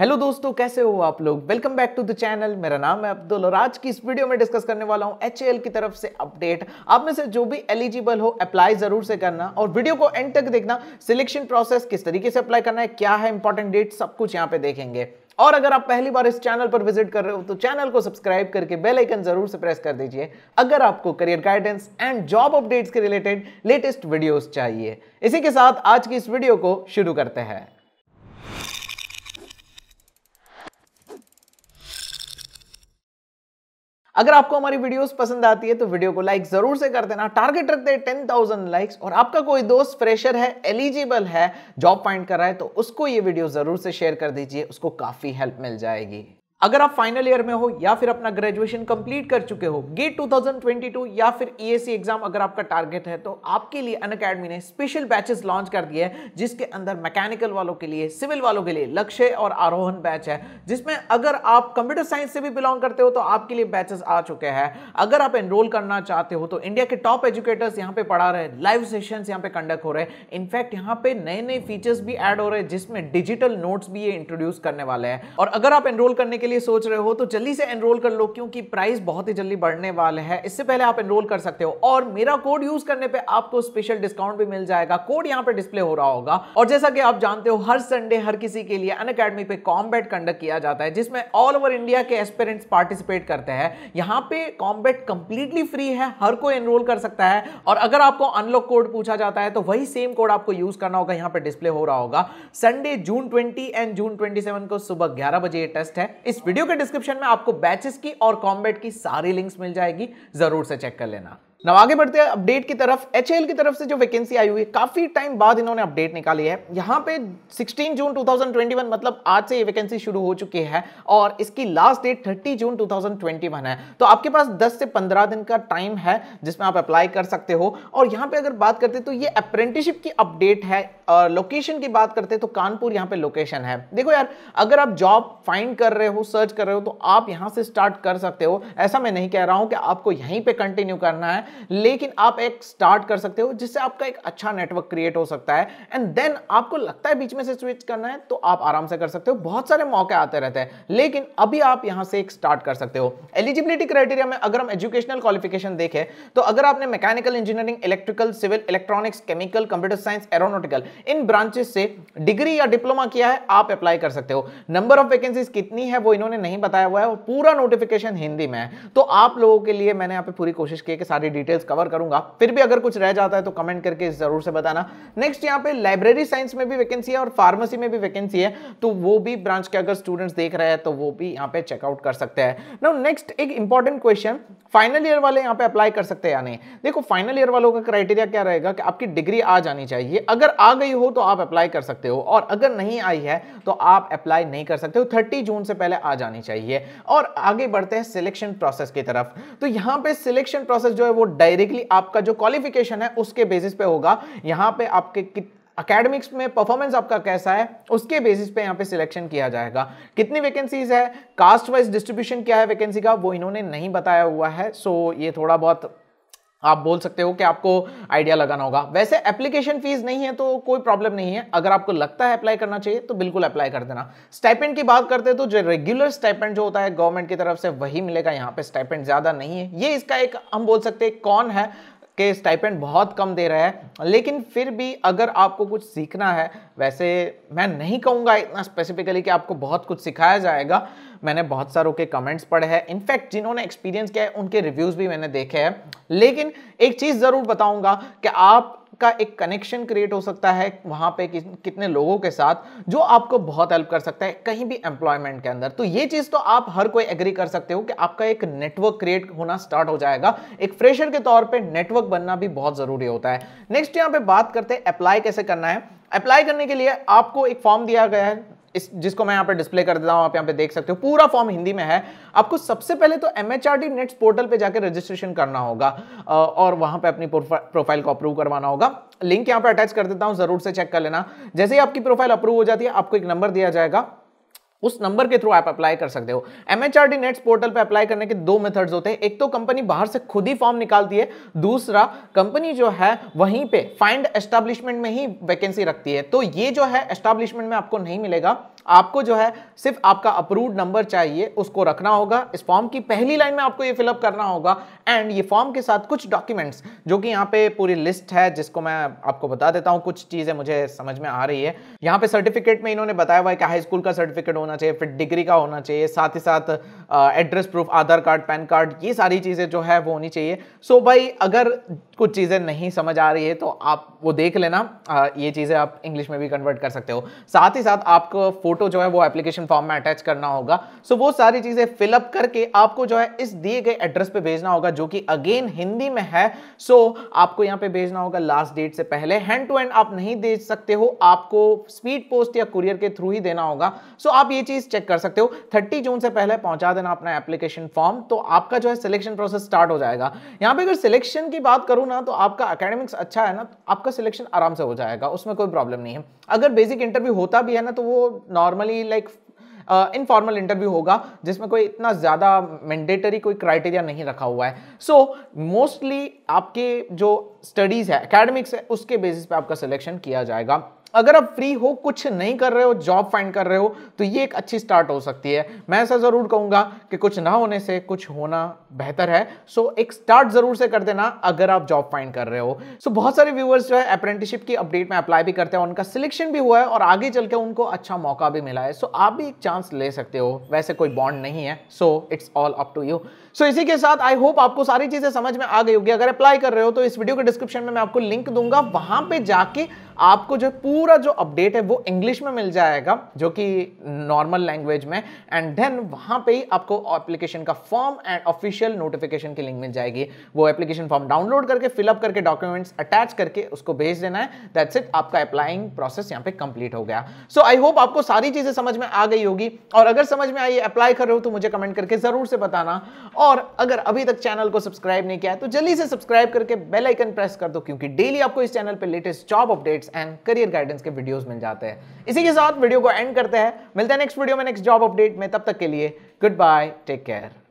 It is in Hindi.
हेलो दोस्तों कैसे हो आप लोग welcome back to the channel मेरा नाम है अब्दुल और आज की इस वीडियो में डिस्कस करने वाला हूं एच की तरफ से अपडेट आप में से जो भी एलिजिबल हो अप्लाई जरूर से करना और वीडियो को एंड तक देखना सिलेक्शन प्रोसेस किस तरीके से अप्लाई करना है क्या है इंपॉर्टेंट डेट सब कुछ यहाँ पे देखेंगे और अगर आप पहली बार इस चैनल पर विजिट कर रहे हो तो चैनल को सब्सक्राइब करके बेल आइकन जरूर से प्रेस कर दीजिए अगर आपको career guidance and job updates के रिलेटेड लेटेस्ट वीडियोस चाहिए इसी के साथ आज की इस वीडियो को शुरू करते हैं अगर आपको हमारी वीडियोस पसंद आती है तो वीडियो को लाइक जरूर से कर देना टारगेट रखते हैं टेन थाउजेंड लाइक्स और आपका कोई दोस्त फ्रेशर है एलिजिबल है जॉब फाइंड कर रहा है तो उसको ये वीडियो जरूर से शेयर कर दीजिए उसको काफी हेल्प मिल जाएगी अगर आप फाइनल ईयर में हो या फिर अपना ग्रेजुएशन कंप्लीट कर चुके हो गेट 2022 या फिर ई e एग्जाम अगर आपका टारगेट है तो आपके लिए अन अकेडमी ने स्पेशल बैचेस लॉन्च कर दिए हैं जिसके अंदर मैकेनिकल वालों के लिए सिविल वालों के लिए लक्ष्य और आरोहण बैच है जिसमें अगर आप कंप्यूटर साइंस से भी बिलोंग करते हो तो आपके लिए बैचेस आ चुके हैं अगर आप एनरोल करना चाहते हो तो इंडिया के टॉप एजुकेटर्स यहाँ पे पढ़ा रहे लाइव सेशन यहाँ पे कंडक्ट हो रहे हैं इनफैक्ट यहाँ पे नए नए फीचर्स भी एड हो रहे हैं जिसमें डिजिटल नोट्स भी ये इंट्रोड्यूस करने वाले हैं और अगर आप एनरोल करने के के लिए सोच रहे हो तो जल्दी से एनरोल कर लो क्योंकि प्राइस बहुत ही जल्दी बढ़ने वाले हैं इससे पहले आप एनरोल कर सकते हो और मेरा कोड यूज करने पे आपको स्पेशल डिस्काउंट भी मिल जाएगा कोड यहाँ पे डिस्प्ले हो रहा होगा और जैसा कि आप जानते हो हर संडे हर किसी के लिए अन अकेडमी पे कॉम्बेट कंडक्ट किया जाता है जिसमें ऑल ओवर इंडिया के एस्पेरेंट्स पार्टिसिपेट करते हैं यहाँ पे कॉम्बेट कंप्लीटली फ्री है हर कोई एनरोल कर सकता है और अगर आपको अनलॉक कोड पूछा जाता है तो वही सेम कोड आपको यूज करना होगा यहाँ पे डिस्प्ले हो रहा होगा Sunday June twenty and June twenty को सुबह ग्यारह बजे टेस्ट है इस इस वीडियो के डिस्क्रिप्शन में आपको बैचेस की और कॉम्बेट की सारी लिंक्स मिल जाएगी जरूर से चेक कर लेना ना आगे बढ़ते हैं अपडेट की तरफ एच की तरफ से जो वैकेंसी आई हुई है काफी टाइम बाद इन्होंने अपडेट निकाली है यहाँ पे 16 जून 2021 मतलब आज से ये वैकेंसी शुरू हो चुकी है और इसकी लास्ट डेट 30 जून 2021 है तो आपके पास 10 से 15 दिन का टाइम है जिसमें आप अप्लाई कर सकते हो और यहाँ पे अगर बात करते तो ये अप्रेंटिसिप की अपडेट है और लोकेशन की बात करते तो कानपुर यहाँ पे लोकेशन है देखो यार अगर आप जॉब फाइंड कर रहे हो सर्च कर रहे हो तो आप यहाँ से स्टार्ट कर सकते हो ऐसा मैं नहीं कह रहा हूँ कि आपको यहीं पर कंटिन्यू करना है लेकिन आप एक स्टार्ट कर सकते हो जिससे आपका एक अच्छा नेटवर्क क्रिएट हो सकता है एंड देन आपको लगता है बीच में से स्विच करना है तो आप आराम से कर सकते हो बहुत सारे मौके आते रहते हैं लेकिन अभी आप यहां से एक स्टार्ट कर सकते हो एलिजिबिलिटी क्राइटेरिया में अगर हम एजुकेशनल क्वालिफिकेशन देखें तो अगर आपने mechanical engineering electrical civil electronics chemical computer science aeronautical इन ब्रांचेस से डिग्री या डिप्लोमा किया है आप अप्लाई कर सकते हो नंबर ऑफ वैकेंसीज कितनी है वो इन्होंने नहीं बताया हुआ है और पूरा नोटिफिकेशन हिंदी में है तो आप लोगों के लिए मैंने यहाँ पे पूरी कोशिश की है कि सारी डिटेल्स कवर करूंगा फिर भी अगर कुछ रह जाता है तो कमेंट करके जरूर से बताना नेक्स्ट यहाँ पे लाइब्रेरी साइंस में भी वैकेंसी है और फार्मेसी में भी वैकेंसी है तो वो भी ब्रांच के अगर स्टूडेंट्स देख रहे हैं तो वो भी यहाँ पे चेकआउट कर सकते हैं नो नेक्स्ट एक इंपॉर्टेंट क्वेश्चन फाइनल ईयर वाले यहाँ पे अप्लाई कर सकते हैं या नहीं देखो फाइनल ईयर वालों का क्राइटेरिया क्या रहेगा कि आपकी डिग्री आ जानी चाहिए अगर आ गई हो तो आप अप्लाई कर सकते हो और अगर नहीं आई है तो आप अप्लाई नहीं कर सकते हो थर्टी जून से पहले आ जानी चाहिए और आगे बढ़ते हैं सिलेक्शन प्रोसेस की तरफ तो यहाँ पे सिलेक्शन प्रोसेस जो है वो डायरेक्टली आपका जो क्वालिफिकेशन है उसके बेसिस पे होगा यहाँ पे आपके अकेडमिक्स में परफॉर्मेंस आपका कैसा है उसके बेसिस पे यहाँ पे सिलेक्शन किया जाएगा कितनी वैकेंसीज है कास्ट वाइज डिस्ट्रीब्यूशन क्या है वैकेंसी का वो इन्होंने नहीं बताया हुआ है सो ये थोड़ा बहुत आप बोल सकते हो कि आपको आइडिया लगाना होगा वैसे एप्लीकेशन फीस नहीं है तो कोई प्रॉब्लम नहीं है अगर आपको लगता है अप्लाई करना चाहिए तो बिल्कुल अप्लाई कर देना स्टाइपेंड की बात करते हैं तो जो रेगुलर स्टाइपेंड जो होता है गवर्नमेंट की तरफ से वही मिलेगा यहाँ पे स्टाइपेंड ज़्यादा नहीं है ये इसका एक हम बोल सकते हैं कौन है के स्टाइपेंड बहुत कम दे रहा है लेकिन फिर भी अगर आपको कुछ सीखना है वैसे मैं नहीं कहूँगा इतना स्पेसिफिकली कि आपको बहुत कुछ सिखाया जाएगा मैंने बहुत सारों के कमेंट्स पढ़े हैं इनफैक्ट जिन्होंने एक्सपीरियंस किया है उनके रिव्यूज़ भी मैंने देखे हैं लेकिन एक चीज़ ज़रूर बताऊंगा कि आप का एक कनेक्शन क्रिएट हो सकता है वहां पे कि, कितने लोगों के साथ जो आपको बहुत हेल्प कर सकता है कहीं भी एम्प्लॉयमेंट के अंदर तो ये चीज़ तो आप हर कोई एग्री कर सकते हो कि आपका एक नेटवर्क क्रिएट होना स्टार्ट हो जाएगा एक फ्रेशर के तौर पे नेटवर्क बनना भी बहुत ज़रूरी होता है नेक्स्ट यहाँ पे बात करते हैं अप्लाई कैसे करना है अप्लाई करने के लिए आपको एक फॉर्म दिया गया है इस जिसको मैं यहाँ पे डिस्प्ले कर देता हूँ आप यहाँ पे देख सकते हो पूरा फॉर्म हिंदी में है आपको सबसे पहले तो M H R NATS portal पर जाकर रजिस्ट्रेशन करना होगा और वहाँ पर अपनी प्रोफाइल को अप्रूव करवाना होगा लिंक यहाँ पर अटैच कर देता हूँ जरूर से चेक कर लेना जैसे ही आपकी प्रोफाइल अप्रूव हो जाती है आपको एक नंबर दिया जाएगा उस नंबर के थ्रू आप अप्लाई कर सकते हो एमएचआरडी नेट्स पोर्टल पर अप्लाई करने के दो मेथड्स होते हैं एक तो कंपनी बाहर से खुद ही फॉर्म निकालती है दूसरा कंपनी जो है वहीं पे फाइंड एस्टैब्लिशमेंट में ही वैकेंसी रखती है तो ये जो है एस्टैब्लिशमेंट में आपको नहीं मिलेगा आपको जो है सिर्फ आपका अप्रूव्ड नंबर चाहिए उसको रखना होगा इस फॉर्म की पहली लाइन में आपको ये फिलअप करना होगा एंड ये फॉर्म के साथ कुछ डॉक्यूमेंट्स जो कि यहाँ पे पूरी लिस्ट है जिसको मैं आपको बता देता हूँ कुछ चीज़ें मुझे समझ में आ रही है यहाँ पे सर्टिफिकेट में इन्होंने बताया हुआ है कि हाई स्कूल का सर्टिफिकेट होना चाहिए फिर डिग्री का होना चाहिए साथ ही साथ address proof Aadhaar card PAN card ये सारी चीज़ें जो है वो होनी चाहिए सो भाई अगर कुछ चीज़ें नहीं समझ आ रही है तो आप वो देख लेना ये चीज़ें आप इंग्लिश में भी कन्वर्ट कर सकते हो साथ ही साथ आपको फूड फोटो जो है वो एप्लीकेशन फॉर्म में अटैच करना होगा सो so, वो सारी चीजें फिलअप करके आपको जो है इस दिए गए एड्रेस पे भेजना होगा जो कि अगेन हिंदी में है सो so, आपको यहाँ पे भेजना होगा लास्ट डेट से पहले हैंड टू हैंड आप नहीं दे सकते हो आपको स्पीड पोस्ट या कुरियर के थ्रू ही देना होगा सो so, आप ये चीज चेक कर सकते हो थर्टी जून से पहले पहुंचा देना अपना एप्लीकेशन फॉर्म तो आपका जो है सिलेक्शन प्रोसेस स्टार्ट हो जाएगा यहाँ पे अगर सिलेक्शन की बात करूँ ना तो आपका अकेडमिक्स अच्छा है ना तो आपका सिलेक्शन आराम से हो जाएगा उसमें कोई प्रॉब्लम नहीं है अगर बेसिक इंटरव्यू होता भी है ना तो वो नॉर्मली लाइक इनफॉर्मल इंटरव्यू होगा जिसमें कोई इतना ज़्यादा मैंडेटरी कोई क्राइटेरिया नहीं रखा हुआ है सो so, मोस्टली आपके जो स्टडीज़ है एकेडमिक्स है उसके बेसिस पे आपका सिलेक्शन किया जाएगा अगर आप फ्री हो कुछ नहीं कर रहे हो जॉब फाइंड कर रहे हो तो ये एक अच्छी स्टार्ट हो सकती है मैं ऐसा ज़रूर कहूंगा कि कुछ ना होने से कुछ होना बेहतर है सो so, एक स्टार्ट ज़रूर से कर देना अगर आप जॉब फाइंड कर रहे हो सो so, बहुत सारे व्यूअर्स जो है अप्रेंटिसिप की अपडेट में अप्लाई भी करते हैं उनका सिलेक्शन भी हुआ है और आगे चल के उनको अच्छा मौका भी मिला है सो so, आप भी एक चांस ले सकते हो वैसे कोई बॉन्ड नहीं है so it's all up to you so इसी के साथ आई होप आपको सारी चीज़ें समझ में आ गई होगी अगर अप्लाई कर रहे हो तो इस वीडियो के डिस्क्रिप्शन में मैं आपको लिंक दूंगा वहां पर जाके आपको जो पूरा पूरा जो अपडेट है वो इंग्लिश में मिल जाएगा जो कि नॉर्मल लैंग्वेज में एंड देन वहां पे ही आपको एप्लीकेशन का फॉर्म एंड ऑफिशियल नोटिफिकेशन की लिंक मिल जाएगी वो एप्लीकेशन फॉर्म डाउनलोड करके फिलअप करके डॉक्यूमेंट्स अटैच करके उसको भेज देना है दैट्स इट आपका अप्लाइंग प्रोसेस यहाँ पे कंप्लीट हो गया सो आई होप आपको सारी चीज़ें समझ में आ गई होगी और अगर समझ में आई अप्लाई कर रहे हो तो मुझे कमेंट करके ज़रूर से बताना और अगर अभी तक चैनल को सब्सक्राइब नहीं किया है तो जल्दी से सब्सक्राइब करके बेल आइकन प्रेस कर दो क्योंकि डेली आपको इस चैनल पर latest job updates and career guidance sentence के वीडियोस मिल जाते हैं इसी के साथ वीडियो को एंड करते हैं मिलते हैं नेक्स्ट वीडियो में नेक्स्ट जॉब अपडेट में तब तक के लिए गुड बाय टेक केयर